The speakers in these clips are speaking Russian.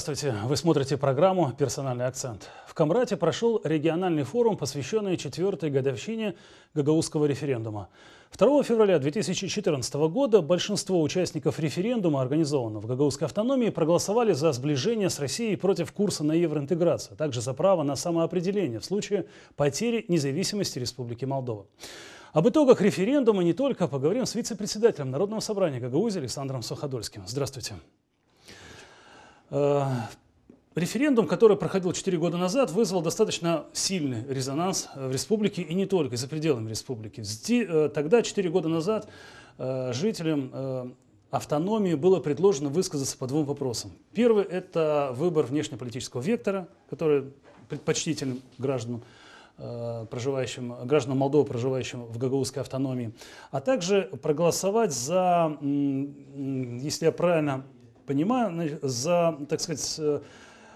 Здравствуйте! Вы смотрите программу «Персональный акцент». В Камрате прошел региональный форум, посвященный четвертой годовщине Гагаузского референдума. 2 февраля 2014 года большинство участников референдума, организованного в Гагаузской автономии, проголосовали за сближение с Россией против курса на евроинтеграцию, а также за право на самоопределение в случае потери независимости Республики Молдова. Об итогах референдума не только поговорим с вице-председателем Народного собрания Гагаузии Александром Суходольским. Здравствуйте. Э, референдум, который проходил 4 года назад, вызвал достаточно сильный резонанс э, в республике и не только, за пределами республики. Э, тогда, 4 года назад, жителям автономии было предложено высказаться по двум вопросам. Первый – это выбор внешнеполитического вектора, который предпочтителен гражданам, проживающим, гражданам Молдовы, проживающим в Гагаузской автономии, а также проголосовать за, если я правильно понимаю, за, так сказать, э,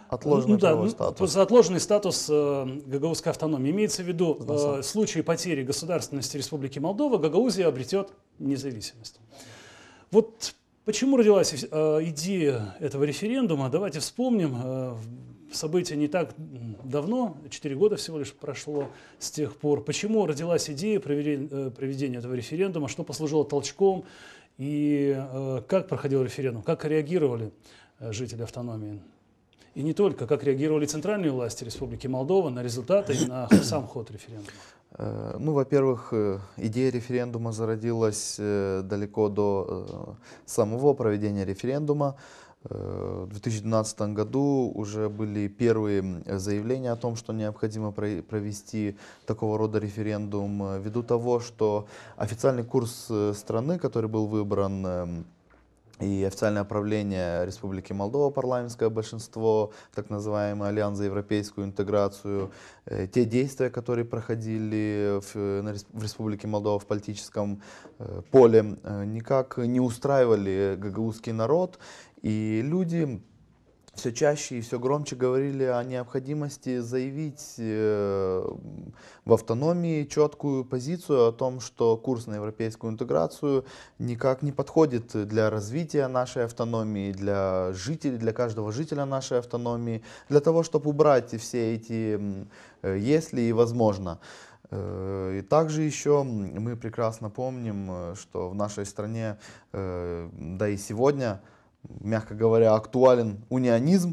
Отложенный ну, ну да, ну, статус. Отложенный статус э, гагаузской автономии. Имеется в виду э, случай потери государственности Республики Молдова, Гагаузия обретет независимость. Вот почему родилась э, идея этого референдума? Давайте вспомним. Э, события не так давно, 4 года всего лишь прошло с тех пор. Почему родилась идея э, проведения этого референдума? Что послужило толчком и э, как проходил референдум, как реагировали э, жители автономии. И не только, как реагировали центральные власти Республики Молдова на результаты и на сам ход референдума. Э, ну, во-первых, э, идея референдума зародилась далеко до самого проведения референдума. Э, в 2012 году уже были первые заявления о том, что необходимо провести такого рода референдум, э, ввиду того, что официальный курс э, страны, который был выбран, эм, и официальное правление Республики Молдова, парламентское большинство, так называемый Альянс за европейскую интеграцию, те действия, которые проходили в Республике Молдова в политическом поле, никак не устраивали гагаузский народ. И люди все чаще и все громче говорили о необходимости заявить э, в автономии четкую позицию о том, что курс на европейскую интеграцию никак не подходит для развития нашей автономии, для жителей, для каждого жителя нашей автономии, для того, чтобы убрать все эти э, «если» и «возможно». Э, и также еще мы прекрасно помним, что в нашей стране, да и сегодня, мягко говоря, актуален унионизм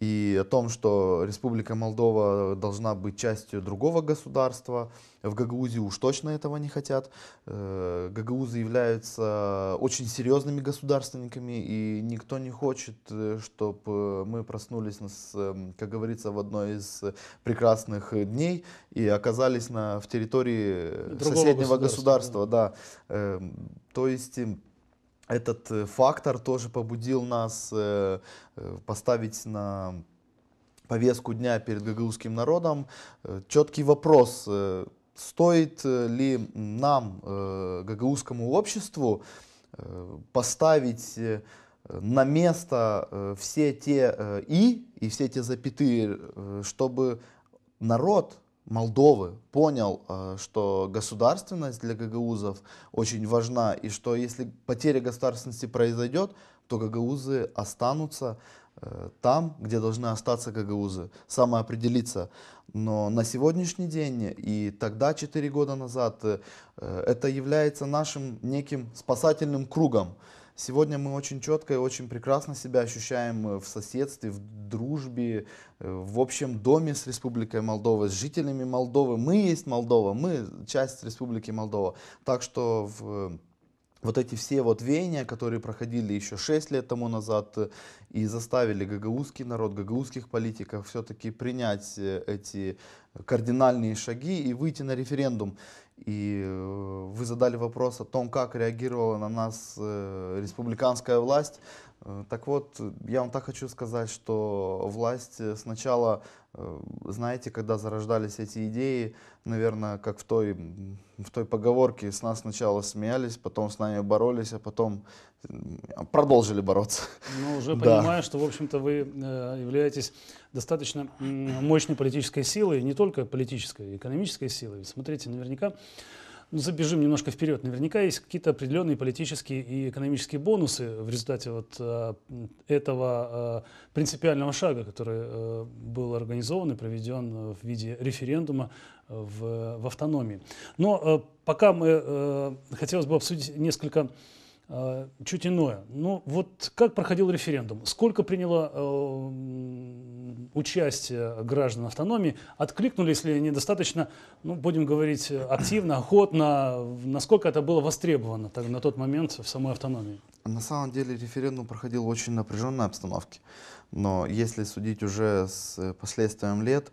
и о том, что Республика Молдова должна быть частью другого государства. В Гагаузии уж точно этого не хотят. Э, Гагаузы являются очень серьезными государственниками, и никто не хочет, э, чтобы э, мы проснулись, с, эм, как говорится, в одной из прекрасных дней и оказались на, в территории другого соседнего государства. государства да. да. Эм, то есть эм, этот э, фактор тоже побудил нас э, э, поставить на повестку дня перед гагаузским народом четкий вопрос, стоит ли нам, гагаузскому обществу, поставить на место все те «и» и все те запятые, чтобы народ Молдовы понял, э, что государственность для гагаузов очень важна, и что если потеря государственности произойдет, то гагаузы останутся э, там, где должны остаться гагаузы, самоопределиться. Но на сегодняшний день и тогда, 4 года назад, э, это является нашим неким спасательным кругом. Сегодня мы очень четко и очень прекрасно себя ощущаем э, в соседстве, в дружбе, э, в общем доме с Республикой Молдова, с жителями Молдовы. Мы есть Молдова, мы часть Республики Молдова. Так что в э, вот эти все вот веяния, которые проходили еще 6 лет тому назад и заставили гагаузский народ, гагаузских политиков все-таки принять эти кардинальные шаги и выйти на референдум. И э, вы задали вопрос о том, как реагировала на нас э, республиканская власть. Э, так вот, я вам так хочу сказать, что власть э, сначала, э, знаете, когда зарождались эти идеи, наверное, как в той, в той поговорке, с нас сначала смеялись, потом с нами боролись, а потом продолжили бороться. Ну, уже да. что, в общем-то, вы являетесь достаточно мощной политической силой, не только политической, а экономической силой. Смотрите, наверняка ну забежим немножко вперед. Наверняка есть какие-то определенные политические и экономические бонусы в результате вот э, этого э, принципиального шага, который э, был организован и проведен в виде референдума э, в, в автономии. Но э, пока мы э, хотелось бы обсудить несколько Э, чуть иное. Но ну, вот как проходил референдум? Сколько приняло э, участие граждан автономии? Откликнулись ли они достаточно, ну, будем говорить, активно, охотно? Насколько это было востребовано так, на тот момент в самой автономии? На самом деле референдум проходил в очень напряженной обстановке. Но если судить уже с э, последствиями лет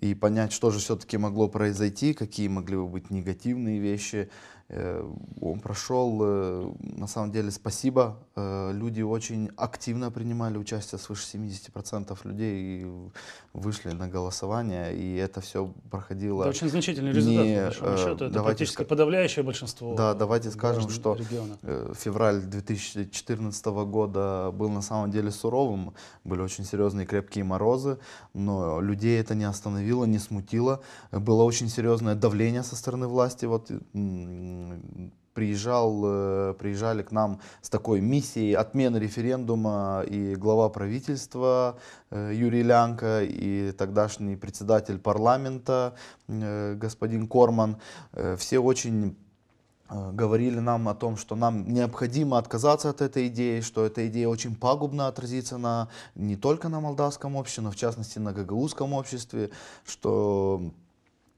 и понять, что же все-таки могло произойти, какие могли бы быть негативные вещи, Э, он прошел, э, на самом деле, спасибо. Э, люди очень активно принимали участие, свыше 70% людей вышли на голосование, и это все проходило... Это очень значительный результат, не, по счету. Это практически ск... подавляющее большинство Да, давайте скажем, что региона. февраль 2014 года был на самом деле суровым, были очень серьезные крепкие морозы, но людей это не остановило, не смутило. Было очень серьезное давление со стороны власти, вот приезжал, э, приезжали к нам с такой миссией отмены референдума и глава правительства э, Юрий Лянко и тогдашний председатель парламента э, господин Корман. Все очень говорили нам о том, что нам необходимо отказаться от этой идеи, что эта идея очень пагубно отразится на, не только на молдавском обществе, но в частности на гагаузском обществе, что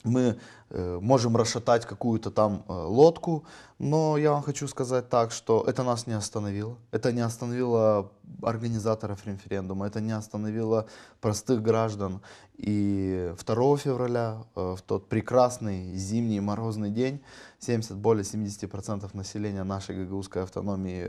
мы Э, можем расшатать какую-то там э, лодку, но я вам хочу сказать так, что это нас не остановило. Это не остановило организаторов референдума, это не остановило простых граждан. И 2 февраля, э, в тот прекрасный зимний морозный день, 70, более 70% населения нашей гагаузской автономии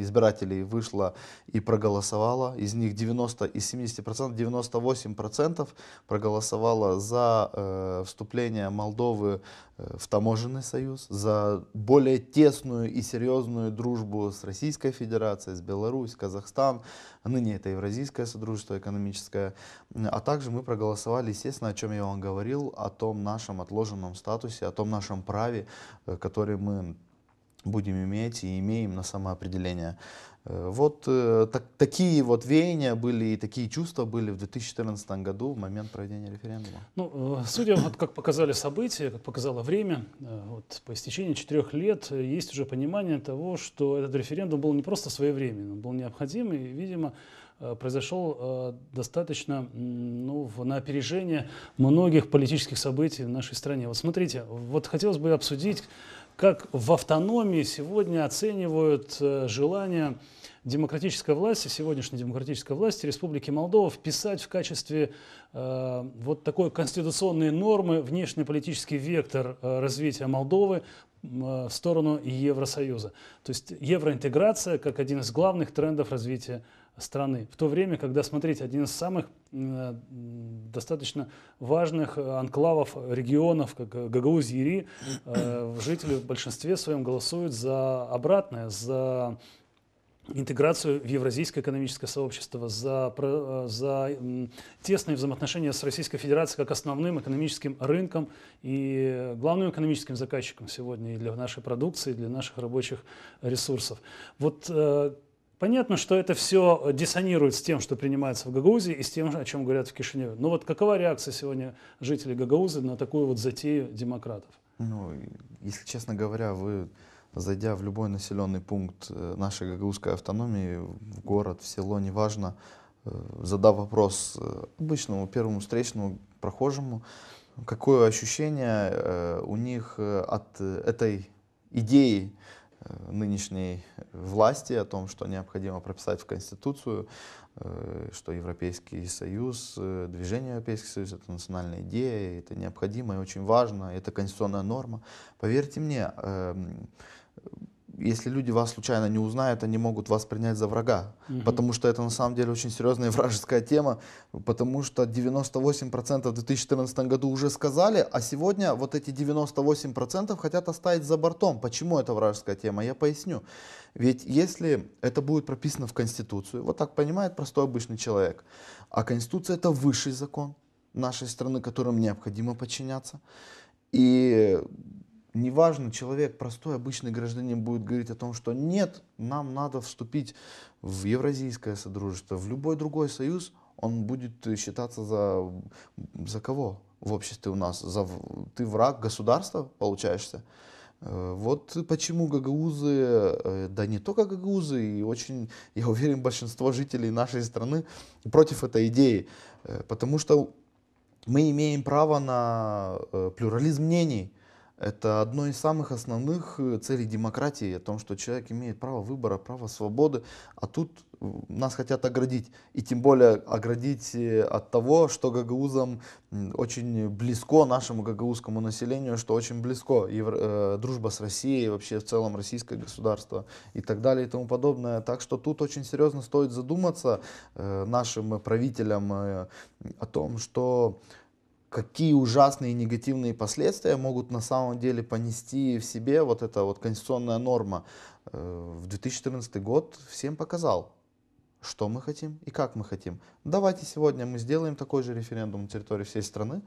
избирателей вышло и проголосовало. Из них 90, из 70%, 98% проголосовало за вступление Молдовы э, в таможенный союз, за более тесную и серьезную дружбу с Российской Федерацией, с Беларусь, Казахстан, ныне это Евразийское Содружество экономическое, а также мы проголосовали, естественно, о чем я вам говорил, о том нашем отложенном статусе, о том нашем праве, э, который мы будем иметь и имеем на самоопределение. Э, вот э, так, такие вот веяния были и такие чувства были в 2014 году в момент проведения референдума. Ну, э, судя вот как показали события, как показало время, вот по истечении четырех лет есть уже понимание того, что этот референдум был не просто своевременным, он был необходим и, видимо, произошел достаточно ну, на опережение многих политических событий в нашей стране. Вот смотрите, вот хотелось бы обсудить как в автономии сегодня оценивают э, желание демократической власти, сегодняшней демократической власти Республики Молдова вписать в качестве э, вот такой конституционной нормы внешнеполитический вектор э, развития Молдовы э, в сторону Евросоюза. То есть евроинтеграция как один из главных трендов развития Молдовы страны. В то время, когда, смотрите, один из самых э, достаточно важных э, анклавов, регионов, как Гагаузии, э, э жители в большинстве своем голосуют за обратное, за интеграцию в евразийское экономическое сообщество, за, э, за тесные взаимоотношения с Российской Федерацией как основным экономическим рынком и главным экономическим заказчиком сегодня и для нашей продукции, и для наших рабочих ресурсов. Вот Понятно, что это все диссонирует с тем, что принимается в Гагаузии и с тем, о чем говорят в Кишиневе. Но вот какова реакция сегодня жителей Гагаузы на такую вот затею демократов? Ну, если честно говоря, вы, зайдя в любой населенный пункт э, нашей гагаузской автономии, в город, в село, неважно, э, задав вопрос э, обычному первому встречному прохожему, какое ощущение у них от этой идеи, Э, нынешней власти о том, что необходимо прописать в Конституцию, э, что Европейский Союз, э, движение Европейский Союз — это национальная идея, это необходимо и очень важно, это конституционная норма. Поверьте мне, эм, если люди вас случайно не узнают, они могут вас принять за врага, угу. потому что это на самом деле очень серьезная вражеская тема, потому что 98% в 2014 году уже сказали, а сегодня вот эти 98% хотят оставить за бортом. Почему это вражеская тема? Я поясню. Ведь если это будет прописано в Конституцию, вот так понимает простой обычный человек, а Конституция это высший закон нашей страны, которым необходимо подчиняться, и неважно, человек, простой, обычный гражданин будет говорить о том, что нет, нам надо вступить в Евразийское Содружество, в любой другой союз, он будет считаться за, за кого в обществе у нас? За, ты враг государства, получаешься? Э, вот почему гагаузы, э, да не только гагаузы, и очень, я уверен, большинство жителей нашей страны против этой идеи, э, потому что мы имеем право на плюрализм мнений, это одно из самых основных э, целей демократии, о том, что человек имеет право выбора, право свободы, а тут нас хотят оградить, и тем более оградить э, от того, что гагаузам очень близко, нашему гагаузскому населению, что очень близко евро, э, дружба с Россией, вообще в целом российское государство и так далее и тому подобное. Так что тут очень серьезно стоит задуматься э, нашим правителям э, о том, что какие ужасные негативные последствия могут на самом деле понести в себе вот эта вот конституционная норма. Э, в 2014 год всем показал, что мы хотим и как мы хотим. Давайте сегодня мы сделаем такой же референдум на территории всей страны,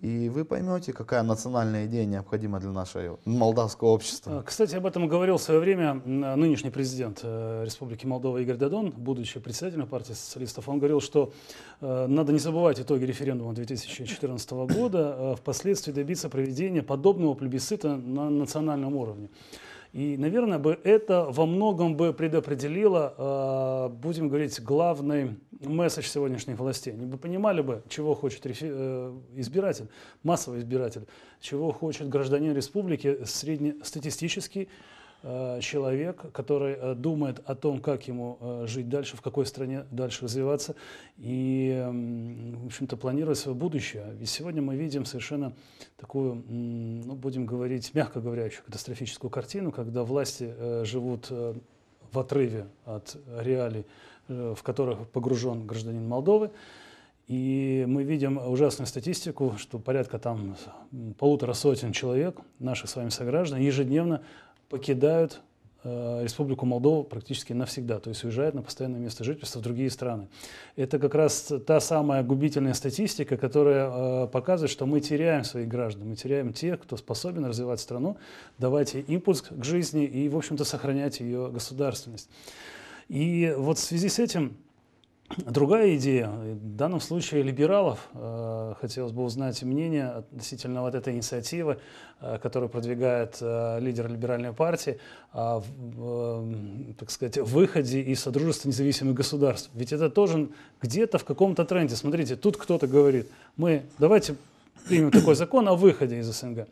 и вы поймете, какая национальная идея необходима для нашего молдавского общества. А, кстати, об этом говорил в свое время нынешний президент э, Республики Молдова Игорь Дадон, будучи председателем партии социалистов. Он говорил, что э, надо не забывать итоги референдума 2014 года, э, впоследствии добиться проведения подобного плебисцита на национальном уровне. И, наверное, бы это во многом бы предопределило, а, будем говорить, главный месседж сегодняшних властей. Они бы понимали бы, чего хочет э, избиратель, массовый избиратель, чего хочет гражданин республики среднестатистический, Э, человек, который э, думает о том, как ему э, жить дальше, в какой стране дальше развиваться и, в общем-то, планировать свое будущее. Ведь сегодня мы видим совершенно такую, ну, будем говорить, мягко говоря, еще катастрофическую картину, когда власти живут в отрыве от реалий, в которых погружен гражданин Молдовы. И мы видим ужасную статистику, что порядка там полутора сотен человек, наших с вами сограждан, ежедневно покидают э, Республику Молдову практически навсегда, то есть уезжают на постоянное место жительства в другие страны. Это как раз та самая губительная статистика, которая э, показывает, что мы теряем своих граждан, мы теряем тех, кто способен развивать страну, давать ей импульс к жизни и, в общем-то, сохранять ее государственность. И вот в связи с этим Другая идея, в данном случае либералов, э, хотелось бы узнать мнение относительно вот этой инициативы, э, которую продвигает э, лидер либеральной партии, так сказать, выходе из Содружества независимых государств. Ведь это тоже где-то в каком-то тренде. Смотрите, тут кто-то говорит, мы давайте примем такой закон о выходе из СНГ.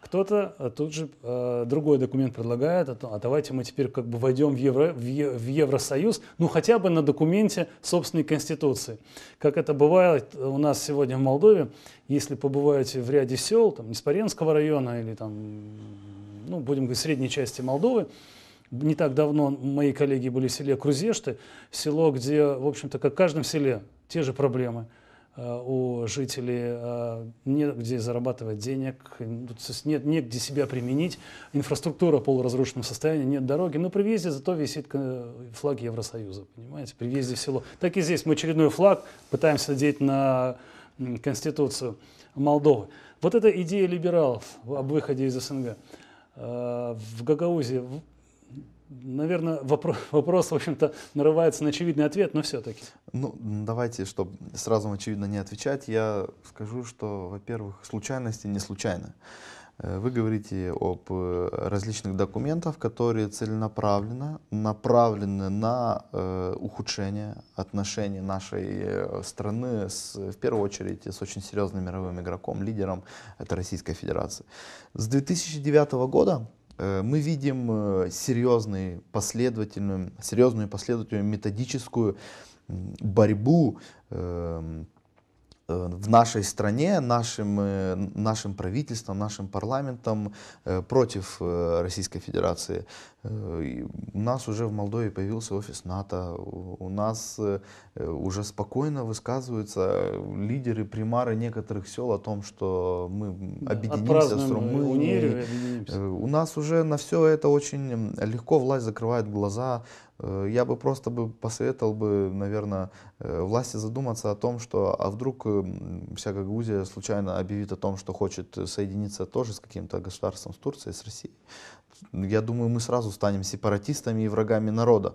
Кто-то э, тут же э, другой документ предлагает, а, а давайте мы теперь как бы войдем в, Евро, в, е, в Евросоюз, ну хотя бы на документе собственной Конституции. Как это бывает у нас сегодня в Молдове, если побываете в ряде сел, там, Неспаренского района или там, ну, будем говорить, средней части Молдовы, не так давно мои коллеги были в селе Крузешты, село, где, в общем-то, как в каждом селе, те же проблемы – Э, у жителей э, негде зарабатывать денег, ну, нет, негде себя применить, инфраструктура в полуразрушенном состоянии, нет дороги, но при въезде зато висит э, флаг Евросоюза, понимаете, при въезде в село. Так и здесь мы очередной флаг пытаемся надеть на Конституцию Молдовы. Вот эта идея либералов об выходе из СНГ в Гагаузии наверное, вопрос, вопрос в общем-то, нарывается на очевидный ответ, но все-таки. Ну, давайте, чтобы сразу очевидно не отвечать, я скажу, что, во-первых, случайности не случайны. Э, вы говорите об э, различных документах, которые целенаправленно направлены на э, ухудшение отношений нашей э, страны, с, в первую очередь, с очень серьезным мировым игроком, лидером, это Российская Федерация. С 2009 года Э, мы видим э, серьезную последовательную, серьезную последовательную методическую борьбу эм, э, в нашей стране, нашим, нашим правительством, нашим парламентом против Российской Федерации. Э, у нас уже в Молдове появился офис НАТО, у нас э, э, уже спокойно высказываются лидеры, примары некоторых сел о том, что мы объединимся с Румынией. У нас уже на все это очень легко власть закрывает глаза. Я бы просто бы посоветовал бы, наверное, власти задуматься о том, что а вдруг вся Грузия случайно объявит о том, что хочет соединиться тоже с каким-то государством, с Турцией, с Россией я думаю, мы сразу станем сепаратистами и врагами народа.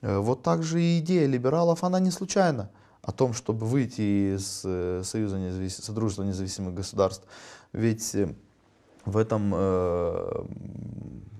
Э, вот так же и идея либералов, она не случайна о том, чтобы выйти из э, Союза независ... Содружества независимых государств. Ведь э, в этом, э,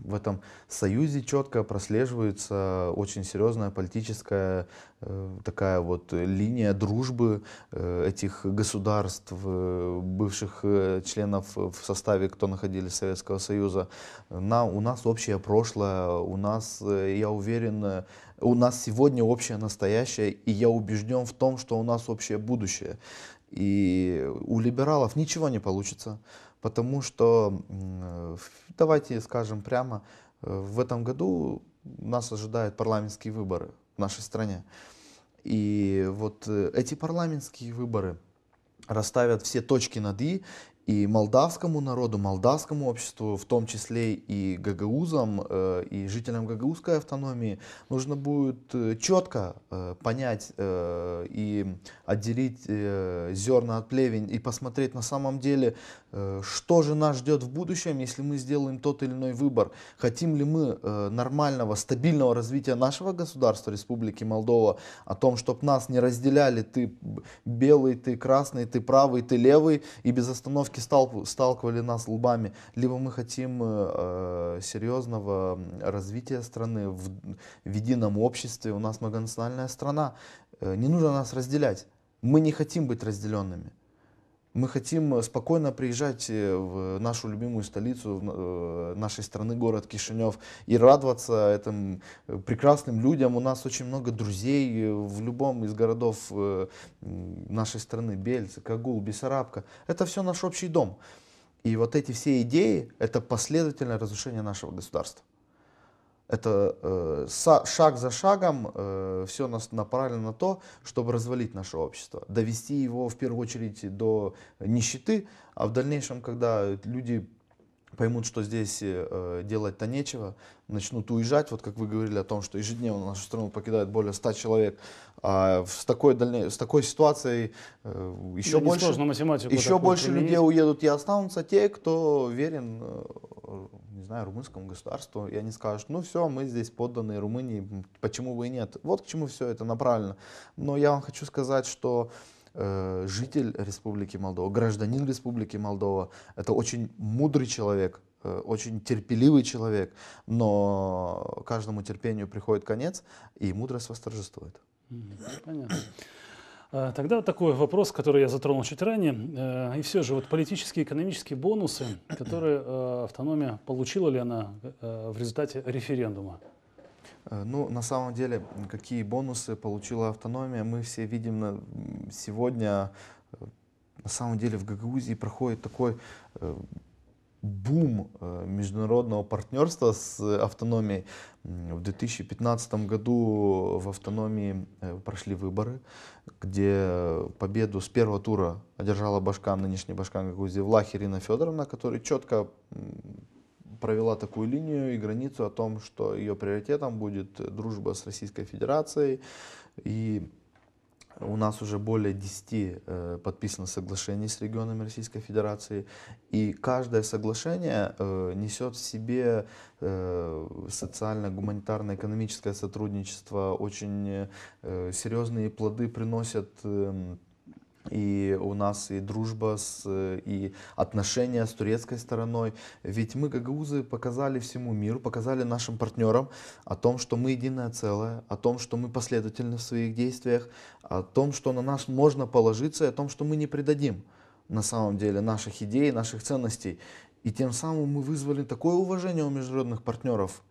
в этом союзе четко прослеживается очень серьезная политическая э, такая вот линия дружбы э, этих государств, бывших членов в составе, кто находились Советского Союза. На, у нас общее прошлое, у нас, я уверен, у нас сегодня общее настоящее, и я убежден в том, что у нас общее будущее. И у либералов ничего не получится потому что, давайте скажем прямо, э, в этом году нас ожидают парламентские выборы в нашей стране. И вот э, эти парламентские выборы расставят все точки над «и», и молдавскому народу, молдавскому обществу, в том числе и гагаузам, э, и жителям гагаузской автономии, нужно будет э, четко э, понять и отделить зерна от плевень и посмотреть на самом деле, что же нас ждет в будущем, если мы сделаем тот или иной выбор. Хотим ли мы нормального, стабильного развития нашего государства, Республики Молдова, о том, чтобы нас не разделяли, ты белый, ты красный, ты правый, ты левый, и без остановки все-таки стал, сталкивали нас лбами, либо мы хотим э, э серьезного развития страны в, в едином обществе, у нас многонациональная страна, э, не нужно нас разделять, мы не хотим быть разделенными. Мы хотим э, спокойно приезжать э, в нашу любимую столицу э, нашей страны, город Кишинев, и радоваться этим прекрасным людям. У нас очень много друзей в любом из городов нашей страны. Бельцы, Кагул, Бессарабка. Это все наш общий дом. И вот эти все идеи – это последовательное разрушение нашего государства. Это э, шаг за шагом э, все нас направлено на то, чтобы развалить наше общество, довести его в первую очередь до нищеты, а в дальнейшем, когда люди поймут, что здесь э, делать-то нечего, начнут уезжать, вот как вы говорили о том, что ежедневно нашу страну покидает более 100 человек, а с такой, дальней с такой ситуацией э, еще да больше, еще больше людей уедут и останутся те, кто верен э, не знаю, румынскому государству, и они скажут, ну все, мы здесь подданные Румынии, почему бы и нет. Вот к чему все это направлено. Но я вам хочу сказать, что э, житель Республики Молдова, гражданин Республики Молдова, это очень мудрый человек, э, очень терпеливый человек, но каждому терпению приходит конец, и мудрость восторжествует. Понятно. А, тогда такой вопрос, который я затронул чуть ранее. Э, и все же, вот политические и экономические бонусы, которые э, автономия получила ли она э, в результате референдума? Ну, на самом деле, какие бонусы получила автономия, мы все видим на, сегодня. На самом деле в Гагаузии проходит такой бум э, международного партнерства с э, автономией. В 2015 году в автономии э, прошли выборы, где победу с первого тура одержала Башкан, нынешний Башкан Гагаузия, Влах Ирина Федоровна, которая четко провела такую линию и границу о том, что ее приоритетом будет дружба с Российской Федерацией и у нас уже более 10 э, подписано соглашений с регионами Российской Федерации, и каждое соглашение э, несет в себе э, социально гуманитарное экономическое сотрудничество, очень серьезные плоды приносят эм, и у нас и дружба, с, и отношения с турецкой стороной. Ведь мы, гагаузы, показали всему миру, показали нашим партнерам о том, что мы единое целое, о том, что мы последовательны в своих действиях, о том, что на нас можно положиться, и о том, что мы не предадим на самом деле наших идей, наших ценностей. И тем самым мы вызвали такое уважение у международных партнеров,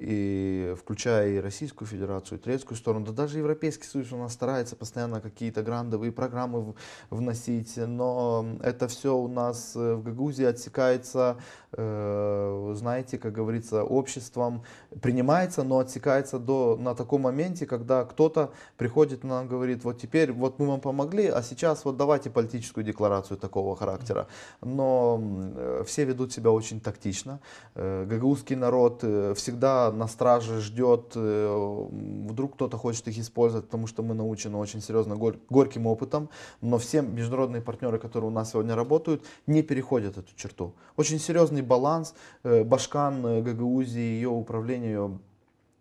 и включая и Российскую Федерацию, и Турецкую сторону, да даже Европейский Союз у нас старается постоянно какие-то грандовые программы вносить, но это все у нас э, в Гагузе отсекается, э, знаете, как говорится, обществом, принимается, но отсекается до, на таком моменте, когда кто-то приходит и нам говорит, вот теперь, вот мы вам помогли, а сейчас вот давайте политическую декларацию такого характера. Но э, все ведут себя очень тактично, гагаузский народ всегда на страже ждет, э, вдруг кто-то хочет их использовать, потому что мы научены очень серьезно гор- горьким опытом, но все международные партнеры, которые у нас сегодня работают, не переходят эту черту. Очень серьезный баланс, э, Башкан, э, Гагаузии, ее управление, ее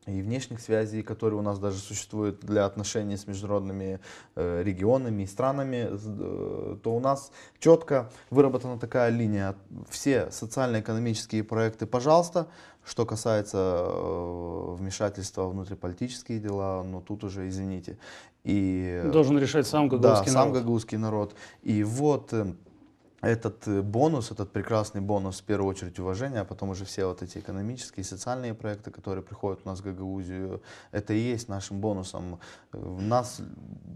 и внешних связей, которые у нас даже существуют для отношений с международными э, регионами и странами, э, то у нас четко выработана такая линия. Все социально-экономические проекты, пожалуйста, что касается э, вмешательства в внутриполитические дела, ну тут уже, извините. И, э, Должен решать сам гагаузский да, народ. сам гагаузский народ. И вот эм, этот э, бонус, этот прекрасный бонус, в первую очередь уважение, а потом уже все вот эти экономические и социальные проекты, которые приходят у нас в Гагаузию, это и есть нашим бонусом. Э, нас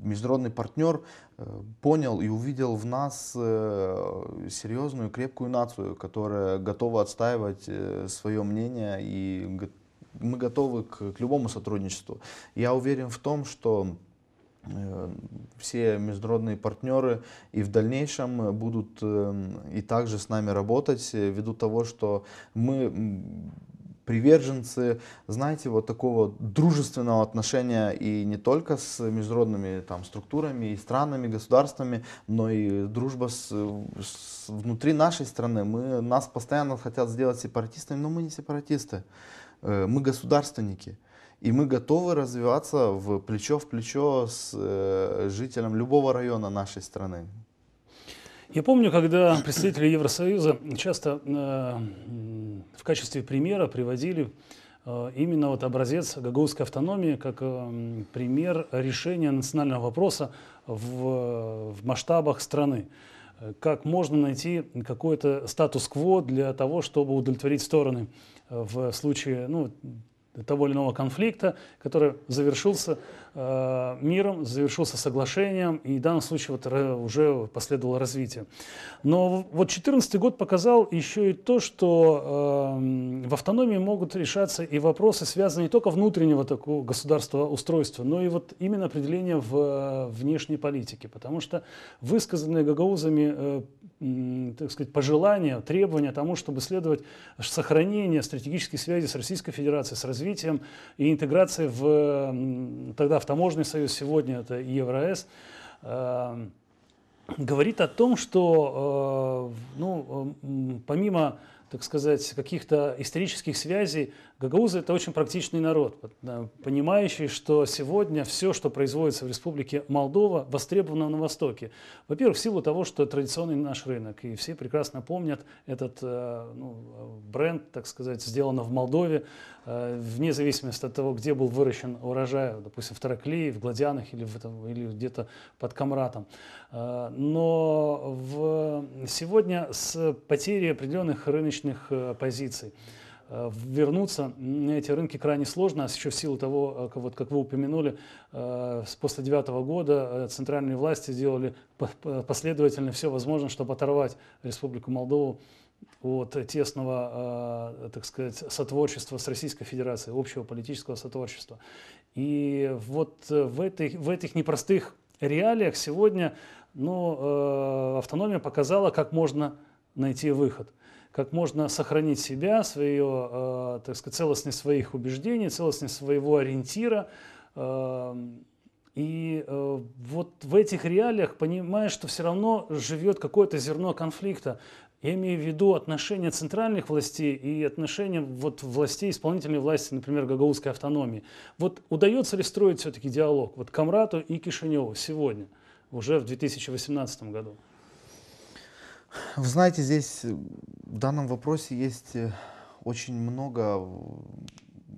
международный партнер э, понял и увидел в нас серьезную, крепкую нацию, которая готова отстаивать свое мнение и мы готовы к, к любому сотрудничеству. Я уверен в том, что Э, все международные партнеры и в дальнейшем будут э, и также с нами работать, э, ввиду того, что мы приверженцы, знаете, вот такого дружественного отношения и не только с международными там, структурами и странами, государствами, но и дружба с, с, внутри нашей страны. Мы, нас постоянно хотят сделать сепаратистами, но мы не сепаратисты, мы государственники. И мы готовы развиваться в плечо в плечо с э, жителем любого района нашей страны. Я помню, когда представители Евросоюза часто э, в качестве примера приводили э, именно вот образец гагаузской автономии как э, пример решения национального вопроса в, в масштабах страны. Как можно найти какой-то статус-кво для того, чтобы удовлетворить стороны э, в случае ну, того или иного конфликта, который завершился Э, миром, завершился соглашением, и в данном случае вот уже последовало развитие. Но вот 2014 год показал еще и то, что эм, в автономии могут решаться и вопросы, связанные не только внутреннего такого государства устройства, но и вот именно определения в э, внешней политике, потому что высказанные гагаузами э, так сказать, пожелания, требования тому, чтобы следовать сохранению стратегических связей с Российской Федерацией, с развитием и интеграцией в тогда состав таможенный союз, сегодня это Еврос э, говорит о том, что э, ну, э, помимо так сказать, каких-то исторических связей Гагаузы – это очень практичный народ, понимающий, что сегодня все, что производится в Республике Молдова, востребовано на Востоке. Во-первых, в силу того, что традиционный наш рынок, и все прекрасно помнят этот э, ну, бренд, так сказать, сделано в Молдове, э, вне зависимости от того, где был выращен урожай, допустим, в Тараклее, в Гладянах или, в этом, или где-то под Камратом. Э, но в, сегодня с потерей определенных рыночных позиций – Э, вернуться на эти рынки крайне сложно, а еще в силу того, э, вот как вы упомянули, э, после девятого года центральные власти сделали последовательно все возможное, чтобы оторвать Республику Молдову от тесного, так сказать, сотворчества с Российской Федерацией, общего политического сотворчества. И вот в этих, в этих непростых реалиях сегодня ну, автономия показала, как можно найти выход – как можно сохранить себя, свое, э, так сказать, целостность своих убеждений, целостность своего ориентира. Эм, и э, вот в этих реалиях понимаешь, что все равно живет какое-то зерно конфликта. Я имею в виду отношения центральных властей и отношения вот властей исполнительной власти, например, гагаузской автономии. Вот удается ли строить все-таки диалог вот Камрату и Кишиневу сегодня, уже в 2018 году? Вы знаете, здесь э, в данном вопросе есть э, очень много э,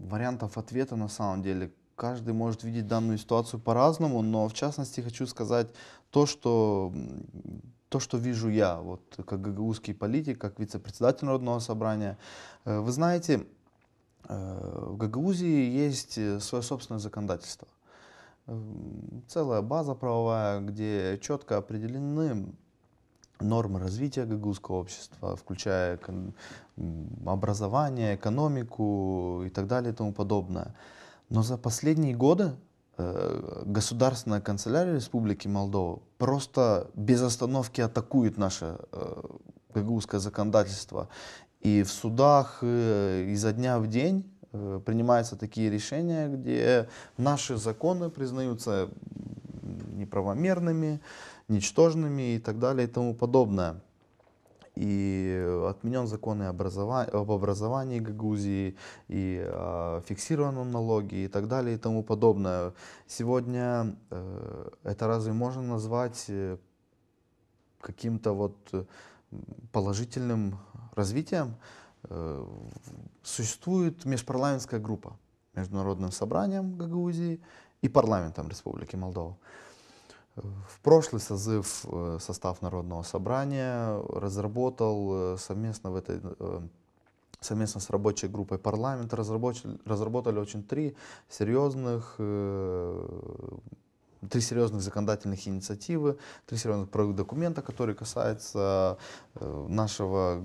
вариантов ответа на самом деле. Каждый может видеть данную ситуацию по-разному, но в частности хочу сказать то, что то, что вижу я, вот как гагаузский политик, как вице-председатель Народного собрания. Вы знаете, в Гагаузии есть свое собственное законодательство. Целая база правовая, где четко определены нормы развития гагузского общества, включая образование, экономику и так далее и тому подобное. Но за последние годы э, государственная канцелярия Республики Молдова просто без остановки атакует наше э, гагузское законодательство. И в судах э, изо дня в день принимаются такие решения, где наши законы признаются неправомерными, ничтожными и так далее и тому подобное. И отменен закон и образова... об образовании Гагузии, и э, фиксированном налоге и так далее и тому подобное. Сегодня э, это разве можно назвать э, каким-то вот э, положительным развитием? Э, существует межпарламентская группа международным собранием Гагаузии и парламентом Республики Молдова. В прошлый созыв э, состав Народного собрания разработал э, совместно, в этой, э, совместно с рабочей группой парламента разработали, разработали очень три серьезных три серьезных законодательных инициативы, три серьезных документа, которые касаются нашего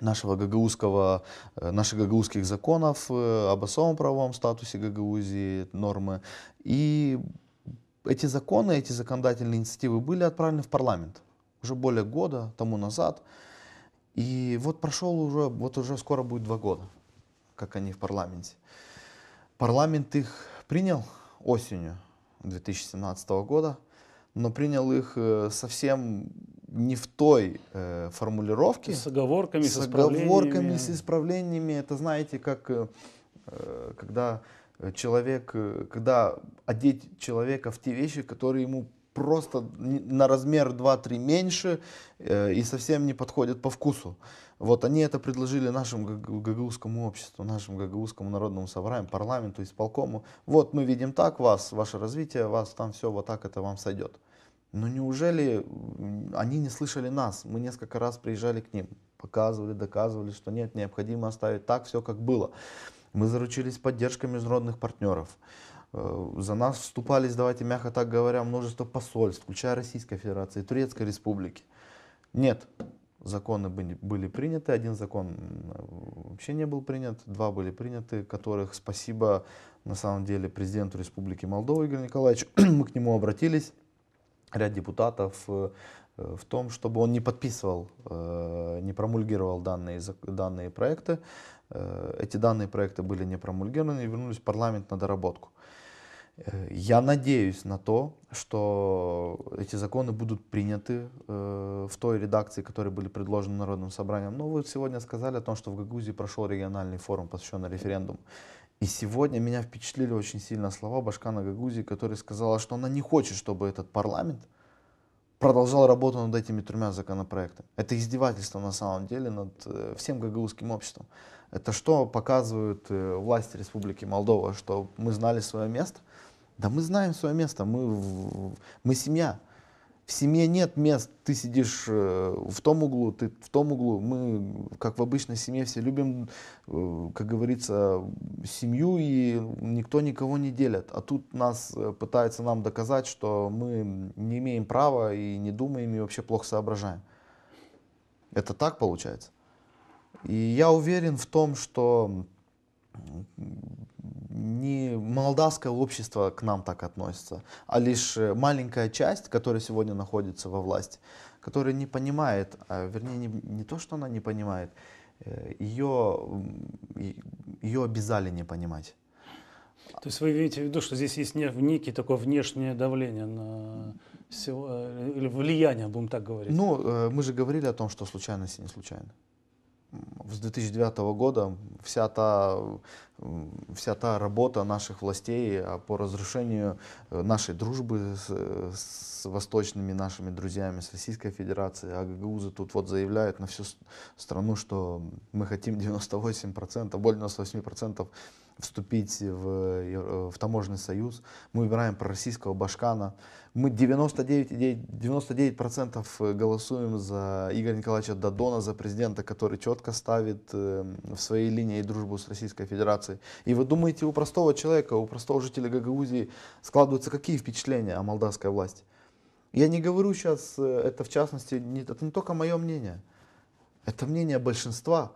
нашего гагаузского, наших гагаузских законов об особом правовом статусе Гагаузии, нормы. И эти законы, эти законодательные инициативы были отправлены в парламент уже более года тому назад. И вот прошел уже, вот уже скоро будет два года, как они в парламенте. Парламент их принял осенью 2017 года, но принял их э, совсем не в той э, формулировке. С оговорками, с, с оговорками, с исправлениями. с исправлениями. Это знаете, как э, э когда Э, человек, э, когда одеть человека в те вещи, которые ему просто на размер 2-3 меньше э, и совсем не подходят по вкусу. Вот они это предложили нашему гагаузскому обществу, нашему гагаузскому народному собранию, парламенту, исполкому. Вот мы видим так вас, ваше развитие, вас там все вот так это вам сойдет. Но неужели они не слышали нас? Мы несколько раз приезжали к ним, показывали, доказывали, что нет, необходимо оставить так все, как было. Мы заручились поддержкой международных партнеров. Э, за нас вступались, давайте мягко так говоря, множество посольств, включая Российской Федерации, Турецкой Республики. Нет, законы были приняты, один закон вообще не был принят, два были приняты, которых спасибо на самом деле президенту Республики Молдова Игорь Николаевич. Мы к нему обратились, ряд депутатов, э, э, в том, чтобы он не подписывал, не промульгировал данные, данные проекты. Э, эти данные проекта были не промульгированы и вернулись в парламент на доработку. Э, я надеюсь на то, что эти законы будут приняты э, в той редакции, которые были предложены Народным собранием. Но вы сегодня сказали о том, что в Гагузии прошел региональный форум, посвященный референдуму. И сегодня меня впечатлили очень сильно слова Башкана Гагузи, которая сказала, что она не хочет, чтобы этот парламент продолжал работу над этими тремя законопроектами. Это издевательство на самом деле над э, всем гагаузским обществом. Это что показывают э, власти Республики Молдова, что мы знали свое место? Да мы знаем свое место, мы, мы семья, в семье нет мест, ты сидишь э, в том углу, ты в том углу. Мы, как в обычной семье, все любим, э, как говорится, семью, и никто никого не делит. А тут нас э, пытаются нам доказать, что мы не имеем права и не думаем, и вообще плохо соображаем. Это так получается? И я уверен в том, что не молдавское общество к нам так относится, а лишь э, маленькая часть, которая сегодня находится во власти, которая не понимает, а, вернее, не, не то, что она не понимает, ее, э, ее обязали не понимать. То есть вы имеете в виду, что здесь есть некий такое внешнее давление на э, или влияние, будем так говорить? Ну, мы же говорили о том, что случайности не случайно с 2009 года вся та, вся та работа наших властей а по разрушению э, нашей дружбы с, с восточными нашими друзьями, с Российской Федерацией, а тут вот заявляют на всю страну, что мы хотим 98%, более 98% вступить в, э, в таможенный союз. Мы выбираем пророссийского башкана, мы 99,9% 99 э, голосуем за Игоря Николаевича Дадона, за президента, который четко ставит э, в своей линии дружбу с Российской Федерацией. И вы думаете, у простого человека, у простого жителя Гагаузии складываются какие впечатления о молдавской власти? Я не говорю сейчас, э, это в частности, это не только мое мнение, это мнение большинства.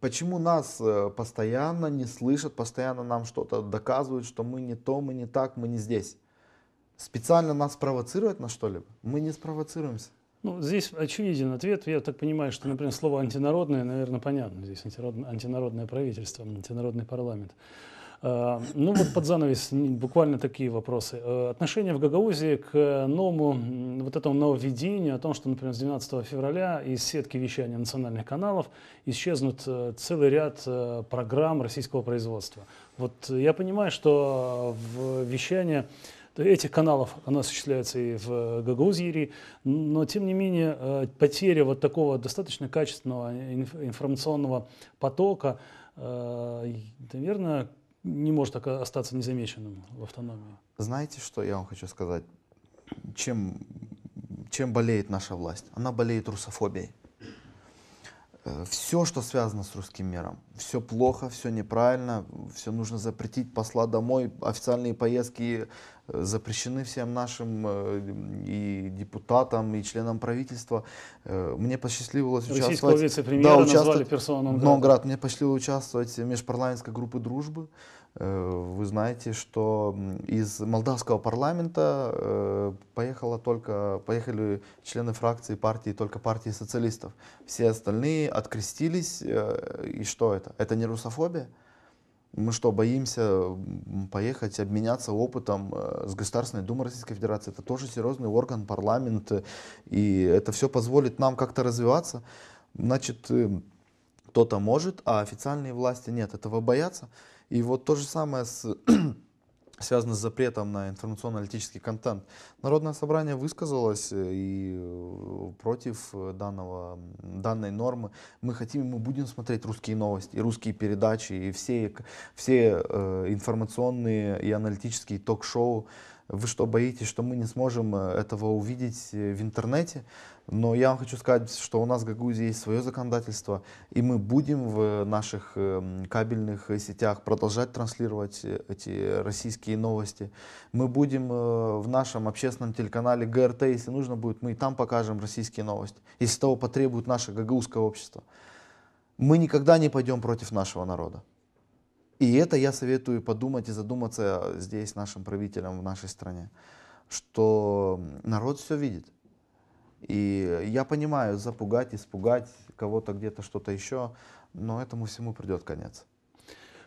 Почему нас постоянно не слышат, постоянно нам что-то доказывают, что мы не то, мы не так, мы не здесь? специально нас провоцирует на что-либо? Мы не спровоцируемся. Ну, здесь очевиден ответ. Я так понимаю, что, например, слово антинародное, наверное, понятно. Здесь антинародное правительство, антинародный парламент. А, ну вот под занавес буквально такие вопросы. Э, отношение в Гагаузии к новому, вот этому нововведению о том, что, например, с 12 февраля из сетки вещания национальных каналов исчезнут э, целый ряд э, программ российского производства. Вот я понимаю, что в вещание Этих каналов она осуществляется и в э, Гагаузии, но тем не менее э, потеря вот такого достаточно качественного информационного потока, э, наверное, не может остаться незамеченным в автономии. Знаете, что я вам хочу сказать? Чем, чем болеет наша власть? Она болеет русофобией. Э, все, что связано с русским миром. Все плохо, все неправильно, все нужно запретить, посла домой, официальные поездки э, запрещены всем нашим э, и депутатам, и членам правительства. Мне посчастливилось участвовать... Российского вице-премьера да, участвовать, назвали персоном. Ноград. Мне посчастливилось участвовать в межпарламентской группе дружбы. Э, вы знаете, что из молдавского парламента э, поехала только, поехали члены фракции партии, только партии социалистов. Все остальные открестились. Э, и что это? Это не русофобия? Мы что, боимся поехать, обменяться опытом с Государственной Думой Российской Федерации? Это тоже серьезный орган, парламент, и это все позволит нам как-то развиваться. Значит, кто-то может, а официальные власти нет. Этого боятся. И вот то же самое с связано с запретом на информационно-аналитический контент. Народное собрание высказалось э, и э, против э, данного, данной нормы. Мы хотим, мы будем смотреть русские новости, и русские передачи и все, все информационные и аналитические ток-шоу вы что, боитесь, что мы не сможем э, этого увидеть э, в интернете? Но я вам хочу сказать, что у нас в Гагузе есть свое законодательство, и мы будем в э, наших эм, кабельных сетях продолжать транслировать эти российские новости. Мы будем в нашем общественном телеканале ГРТ, если нужно будет, мы и там покажем российские новости, если того потребует наше гагаузское общество. Мы никогда не пойдем против нашего народа. И это я советую подумать и задуматься здесь нашим правителям в нашей стране, что народ все видит. И я понимаю, запугать, испугать кого-то где-то что-то еще, но этому всему придет конец.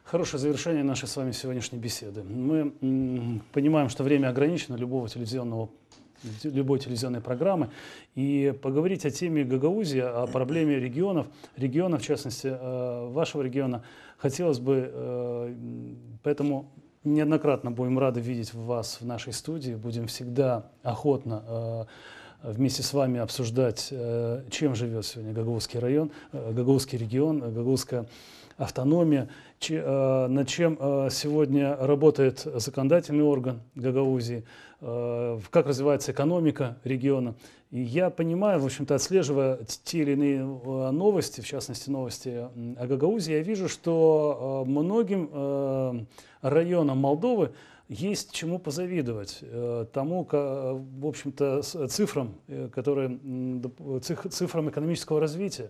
Хорошее завершение нашей с вами сегодняшней беседы. Мы понимаем, что время ограничено любого телевизионного любой телевизионной программы и поговорить о теме Гагаузия, о проблеме регионов, регионов, в частности, э, вашего региона. Хотелось бы, э, поэтому неоднократно будем рады видеть вас в нашей студии, будем всегда охотно э, вместе с вами обсуждать, чем живет сегодня Гагаузский район, Гагаузский регион, Гагаузская автономия, э, над чем э, сегодня работает законодательный орган Гагаузии, э, как развивается экономика региона. И я понимаю, в общем-то, отслеживая те или иные новости, в частности новости о Гагаузии, я вижу, что многим районам Молдовы есть чему позавидовать э, тому, в общем-то, цифрам, э, которые, цифрам экономического развития.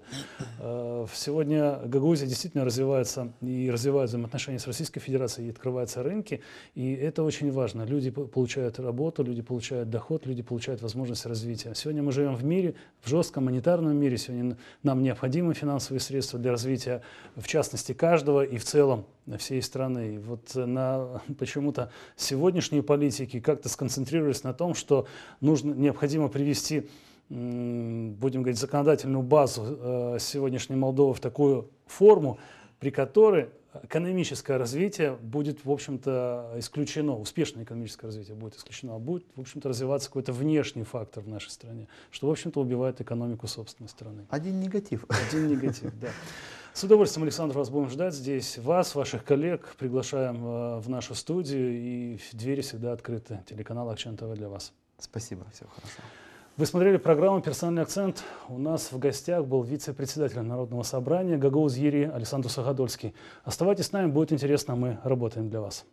Э, сегодня Гагаузия действительно развивается и развивает взаимоотношения с Российской Федерацией, и открываются рынки, и это очень важно. Люди получают работу, люди получают доход, люди получают возможность развития. Сегодня мы живем в мире, в жестком монетарном мире, сегодня нам необходимы финансовые средства для развития, в частности, каждого и в целом всей страны. И вот на почему-то сегодняшние политики как-то сконцентрировались на том, что нужно, необходимо привести будем говорить, законодательную базу э, сегодняшней Молдовы в такую форму, при которой экономическое развитие будет, в общем-то, исключено, успешное экономическое развитие будет исключено, а будет, в общем-то, развиваться какой-то внешний фактор в нашей стране, что, в общем-то, убивает экономику собственной страны. Один негатив. Один негатив, да. С удовольствием, Александр, вас будем ждать здесь. Вас, ваших коллег приглашаем э, в нашу студию, и двери всегда открыты. Телеканал Акчен ТВ для вас. Спасибо, всего хорошего. Вы смотрели программу «Персональный акцент». У нас в гостях был вице-председатель Народного собрания ГАГУЗ Юрий Александр Суходольский. Оставайтесь с нами, будет интересно, мы работаем для вас.